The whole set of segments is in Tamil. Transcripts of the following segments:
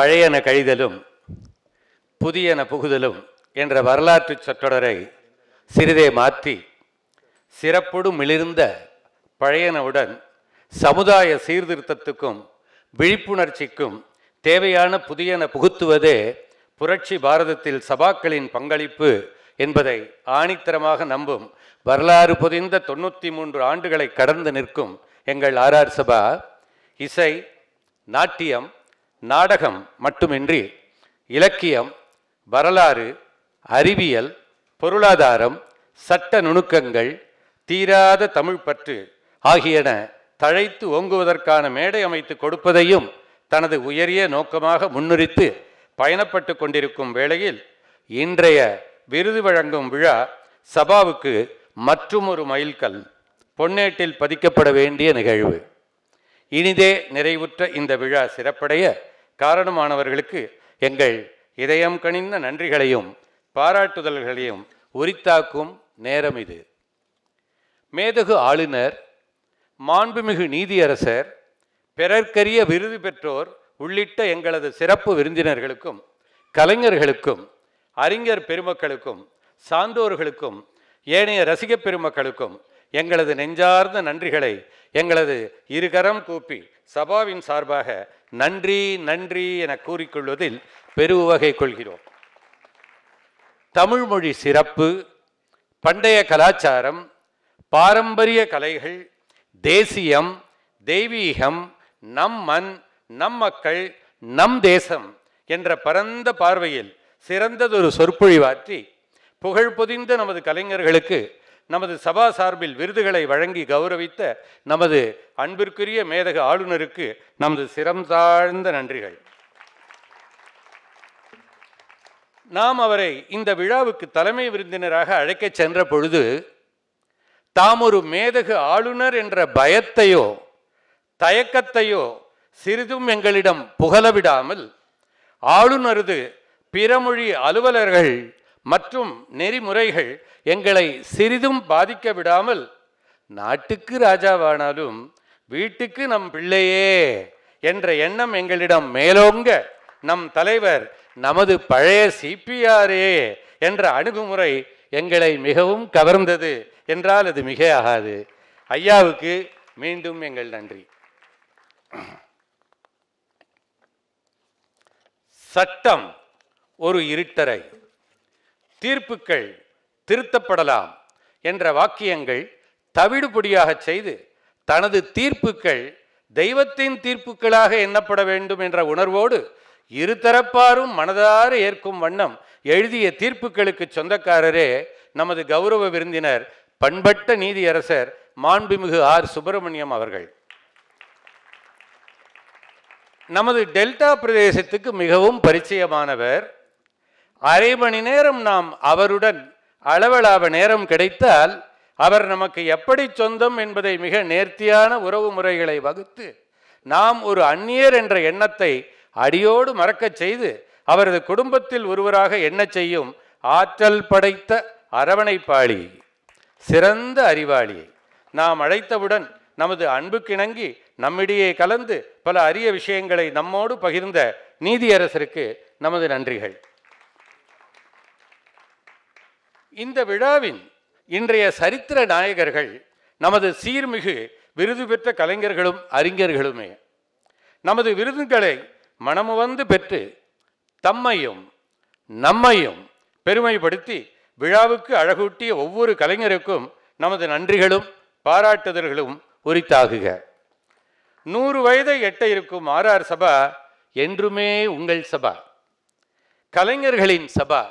பழையன கழிதலும் புதியன புகுதலும் என்ற வரலாற்று சொற்றொடரை சிறிதே மாற்றி சிறப்புடும் மிளிர்ந்த பழையனவுடன் சமுதாய சீர்திருத்தத்துக்கும் விழிப்புணர்ச்சிக்கும் தேவையான புதியன புகுத்துவதே புரட்சி பாரதத்தில் சபாக்களின் பங்களிப்பு என்பதை ஆணித்தரமாக நம்பும் வரலாறு புதிந்த தொண்ணூற்றி மூன்று ஆண்டுகளை கடந்து நிற்கும் எங்கள் ஆர்ஆர் சபா இசை நாட்டியம் நாடகம் மட்டுமின்றி இலக்கியம் வரலாறு அறிவியல் பொருளாதாரம் சட்ட நுணுக்கங்கள் தீராத தமிழ் பற்று ஆகியன தழைத்து ஓங்குவதற்கான மேடை அமைத்து கொடுப்பதையும் தனது உயரிய நோக்கமாக முன்னுரித்து பயணப்பட்டு கொண்டிருக்கும் வேளையில் இன்றைய விருது வழங்கும் விழா சபாவுக்கு மற்றும் ஒரு மைல்கல் பொன்னேட்டில் பதிக்கப்பட வேண்டிய நிகழ்வு இனிதே நிறைவுற்ற இந்த விழா சிறப்படைய காரணமானவர்களுக்கு எங்கள் இதயம் கனிந்த நன்றிகளையும் பாராட்டுதல்களையும் உரித்தாக்கும் நேரம் இது மேதகு ஆளுநர் மாண்புமிகு நீதியரசர் பிறர்க்கரிய விருது பெற்றோர் உள்ளிட்ட எங்களது சிறப்பு விருந்தினர்களுக்கும் கலைஞர்களுக்கும் அறிஞர் பெருமக்களுக்கும் சான்றோர்களுக்கும் ஏனைய ரசிகப் பெருமக்களுக்கும் எங்களது நெஞ்சார்ந்த நன்றிகளை எங்களது இருகரம் கூப்பி சபாவின் சார்பாக நன்றி நன்றி என கூறிக்கொள்வதில் பெருவகை கொள்கிறோம் தமிழ்மொழி சிறப்பு பண்டைய கலாச்சாரம் பாரம்பரிய கலைகள் தேசியம் தெய்வீகம் நம் மண் நம் மக்கள் நம் தேசம் என்ற பரந்த பார்வையில் சிறந்ததொரு சொற்பொழிவாற்றி புகழ் பொதிந்த நமது கலைஞர்களுக்கு நமது சபா சார்பில் விருதுகளை வழங்கி கௌரவித்த நமது அன்பிற்குரிய மேதக ஆளுநருக்கு நமது சிரம் தாழ்ந்த நன்றிகள் நாம் அவரை இந்த விழாவுக்கு தலைமை விருந்தினராக அழைக்க சென்ற பொழுது தாம் ஒரு மேதகு ஆளுநர் என்ற பயத்தையோ தயக்கத்தையோ சிறிதும் எங்களிடம் புகழவிடாமல் ஆளுநரது பிறமொழி அலுவலர்கள் மற்றும் நெறிமுறைகள் எங்களை சிறிதும் பாதிக்க விடாமல் நாட்டுக்கு ராஜாவானாலும் வீட்டுக்கு நம் பிள்ளையே என்ற எண்ணம் எங்களிடம் மேலோங்க நம் தலைவர் நமது பழைய சிபிஆரே என்ற அணுகுமுறை எங்களை மிகவும் கவர்ந்தது என்றால் அது மிக ஆகாது ஐயாவுக்கு மீண்டும் எங்கள் நன்றி சட்டம் ஒரு இருட்டரை தீர்ப்புக்கள் திருத்தப்படலாம் என்ற வாக்கியங்கள் தவிடுபொடியாகச் செய்து தனது தீர்ப்புக்கள் தெய்வத்தின் தீர்ப்புக்களாக எண்ணப்பட வேண்டும் என்ற உணர்வோடு இருதரப்பாரும் மனதார ஏற்கும் வண்ணம் எழுதிய தீர்ப்புகளுக்கு சொந்தக்காரரே நமது கௌரவ விருந்தினர் பண்பட்ட நீதியரசர் மாண்புமிகு ஆர் சுப்பிரமணியம் அவர்கள் நமது டெல்டா பிரதேசத்துக்கு மிகவும் பரிச்சயமானவர் அரை மணி நேரம் நாம் அவருடன் அளவளாவ நேரம் கிடைத்தால் அவர் நமக்கு எப்படி சொந்தம் என்பதை மிக நேர்த்தியான உறவு முறைகளை வகுத்து நாம் ஒரு அந்நியர் என்ற எண்ணத்தை அடியோடு மறக்கச் செய்து அவரது குடும்பத்தில் ஒருவராக என்ன செய்யும் ஆற்றல் படைத்த அரவணைப்பாளி சிறந்த அறிவாளியை நாம் அழைத்தவுடன் நமது அன்புக்கிணங்கி நம்மிடையே கலந்து பல அரிய விஷயங்களை நம்மோடு பகிர்ந்த நீதியரசருக்கு நமது நன்றிகள் இந்த விழாவின் இன்றைய சரித்திர நாயகர்கள் நமது சீர்மிகு விருது பெற்ற கலைஞர்களும் அறிஞர்களுமே நமது விருதுகளை மனமுவந்து பெற்று தம்மையும் நம்மையும் பெருமைப்படுத்தி விழாவுக்கு அழகூட்டிய ஒவ்வொரு கலைஞருக்கும் நமது நன்றிகளும் பாராட்டுதல்களும் உரித்தாகுக நூறு வயதை எட்ட இருக்கும் ஆர் சபா என்றுமே உங்கள் சபா கலைஞர்களின் சபா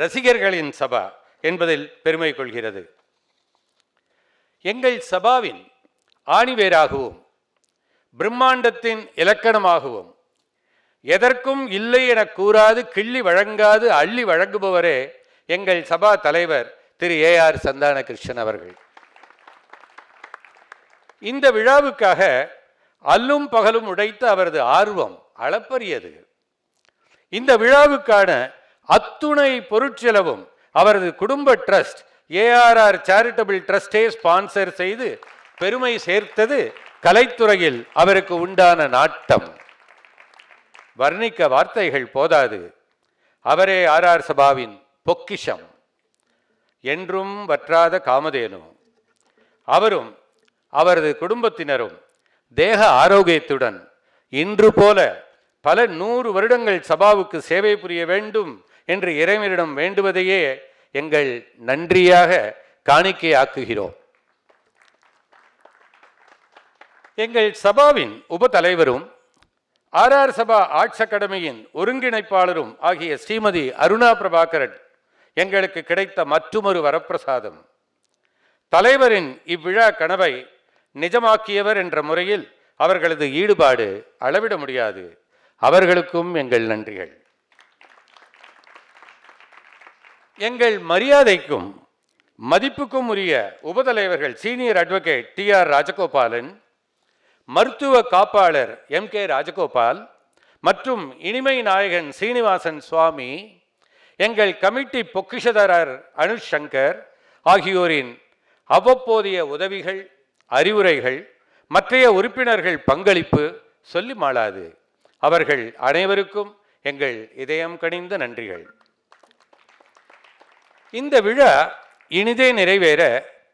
ரசிகர்களின் சபா என்பதில் பெருமை கொள்கிறது எங்கள் சபாவின் ஆணிவேராகவும் பிரம்மாண்டத்தின் இலக்கணமாகவும் எதற்கும் இல்லை என கூறாது கிள்ளி வழங்காது அள்ளி வழங்குபவரே எங்கள் சபா தலைவர் திரு ஏ ஆர் சந்தான கிருஷ்ணன் அவர்கள் இந்த விழாவுக்காக அல்லும் பகலும் உடைத்த அவரது ஆர்வம் அளப்பரியது இந்த விழாவுக்கான அத்துணை பொருட்செலவும் அவரது குடும்ப ட்ரஸ்ட் ஏஆர்ஆர் சேரிட்டபிள் ட்ரஸ்டே ஸ்பான்சர் செய்து பெருமை சேர்த்தது கலைத்துறையில் அவருக்கு உண்டான நாட்டம் வர்ணிக்க வார்த்தைகள் போதாது அவரே ஆர்ஆர் சபாவின் பொக்கிஷம் என்றும் வற்றாத காமதேனு அவரும் அவரது குடும்பத்தினரும் தேக ஆரோக்கியத்துடன் இன்று போல பல நூறு வருடங்கள் சபாவுக்கு சேவை புரிய வேண்டும் என்று இறைவனிடம் வேண்டுவதையே எங்கள் நன்றியாக காணிக்கை ஆக்குகிறோம் எங்கள் சபாவின் உப தலைவரும் ஆர்ஆர் சபா ஆர்ட்ஸ் அகாடமியின் ஒருங்கிணைப்பாளரும் ஆகிய ஸ்ரீமதி அருணா பிரபாகரன் எங்களுக்கு கிடைத்த மற்றொரு வரப்பிரசாதம் தலைவரின் இவ்விழா கனவை நிஜமாக்கியவர் என்ற முறையில் அவர்களது ஈடுபாடு அளவிட முடியாது அவர்களுக்கும் எங்கள் நன்றிகள் எங்கள் மரியாதைக்கும் மதிப்புக்கும் உரிய உபதலைவர்கள் senior advocate T R Rajagopalan மருத்துவ காப்பாளர் எம் கே ராஜகோபால் மற்றும் இனிமை நாயகன் சீனிவாசன் சுவாமி எங்கள் கமிட்டி பொக்கிஷதாரர் அனுஷ் சங்கர் ஆகியோரின் அவ்வப்போதைய உதவிகள் அறிவுரைகள் மற்றைய உறுப்பினர்கள் பங்களிப்பு சொல்லி மாளாது அவர்கள் அனைவருக்கும் எங்கள் இதயம் கனிந்த நன்றிகள் இந்த விழா இனிதே நிறைவேற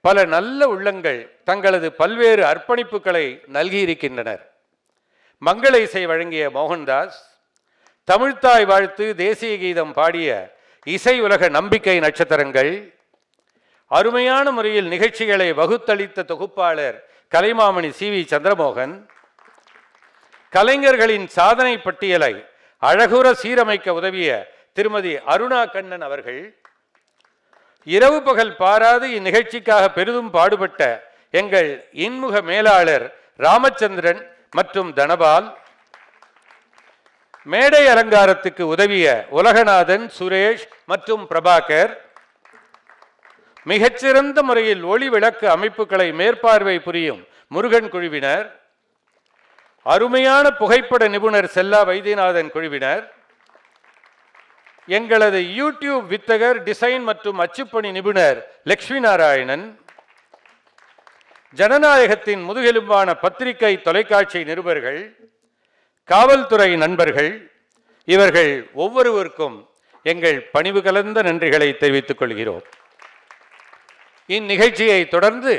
பல நல்ல உள்ளங்கள் தங்களது பல்வேறு அர்ப்பணிப்புகளை நல்கியிருக்கின்றனர் மங்கள இசை வழங்கிய மோகன்தாஸ் தமிழ்தாய் வாழ்த்து தேசிய கீதம் பாடிய இசை உலக நம்பிக்கை நட்சத்திரங்கள் அருமையான முறையில் நிகழ்ச்சிகளை வகுத்தளித்த தொகுப்பாளர் கலைமாமணி சி வி சந்திரமோகன் கலைஞர்களின் சாதனை பட்டியலை அழகுற சீரமைக்க உதவிய திருமதி அருணா கண்ணன் அவர்கள் இரவு பகல் பாராது இந்நிகழ்ச்சிக்காக பெரிதும் பாடுபட்ட எங்கள் இன்முக மேலாளர் ராமச்சந்திரன் மற்றும் தனபால் மேடை அலங்காரத்துக்கு உதவிய உலகநாதன் சுரேஷ் மற்றும் பிரபாகர் மிகச்சிறந்த முறையில் ஒளி விளக்கு அமைப்புகளை மேற்பார்வை புரியும் முருகன் குழுவினர் அருமையான புகைப்பட நிபுணர் செல்லா வைத்தியநாதன் குழுவினர் எங்களது யூடியூப் வித்தகர் டிசைன் மற்றும் அச்சுப்பணி நிபுணர் லக்ஷ்மி நாராயணன் ஜனநாயகத்தின் முதுகெலும்பான பத்திரிகை தொலைக்காட்சி நிருபர்கள் காவல்துறை நண்பர்கள் இவர்கள் ஒவ்வொருவருக்கும் எங்கள் பணிவு கலந்த நன்றிகளை தெரிவித்துக் கொள்கிறோம் இந்நிகழ்ச்சியை தொடர்ந்து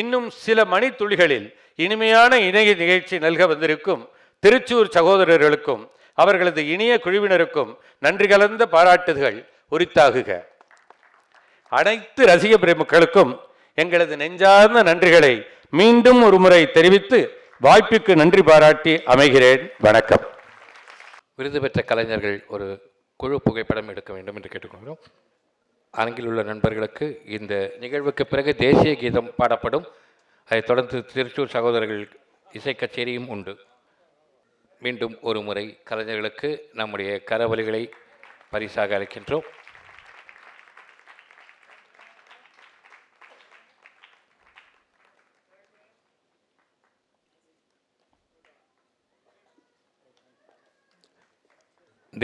இன்னும் சில மணித்துளிகளில் இனிமையான இணைய நிகழ்ச்சி நல்க வந்திருக்கும் திருச்சூர் சகோதரர்களுக்கும் அவர்களது இனிய குழுவினருக்கும் நன்றி கலந்த பாராட்டுதல்கள் உரித்தாகுக அனைத்து ரசிக பிரமுக்களுக்கும் எங்களது நெஞ்சார்ந்த நன்றிகளை மீண்டும் ஒரு முறை தெரிவித்து வாய்ப்புக்கு நன்றி பாராட்டி அமைகிறேன் வணக்கம் விருது பெற்ற கலைஞர்கள் ஒரு குழு புகைப்படம் எடுக்க வேண்டும் என்று கேட்டுக்கொள்கிறோம் அரங்கில் உள்ள நண்பர்களுக்கு இந்த நிகழ்வுக்கு பிறகு தேசிய கீதம் பாடப்படும் அதைத் தொடர்ந்து திருச்சூர் சகோதரர்கள் இசை கச்சேரியும் உண்டு மீண்டும் ஒரு முறை கலைஞர்களுக்கு நம்முடைய கரவலிகளை பரிசாக அளிக்கின்றோம்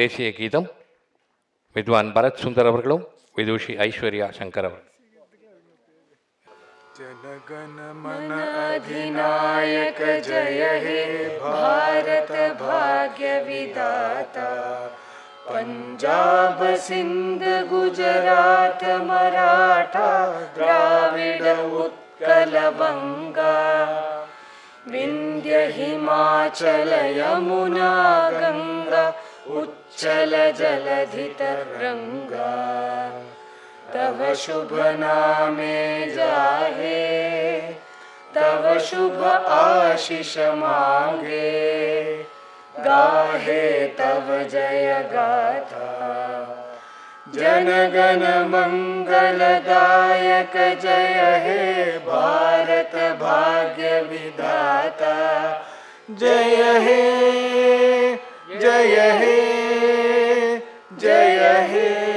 தேசிய கீதம் வித்வான் பரத் சுந்தர் அவர்களும் விதுஷி ஐஸ்வர்யா சங்கர் அவர்களும் मन अधिनायक जय हे भारत भाग्य विदाता पंजाब सिंध गुजरात मराठा द्राविड उत्कल बंगा विंध्य हिमाचल यमुना गंगा उच्चल जलधितरङ्गा तव शुभ नामे जाहे तव शुभ आशीष मांगे गाहे तव जय गाथा जन गण मंगल गायक जय हे भारत भाग्य विधाता जय हे जय हे जय हे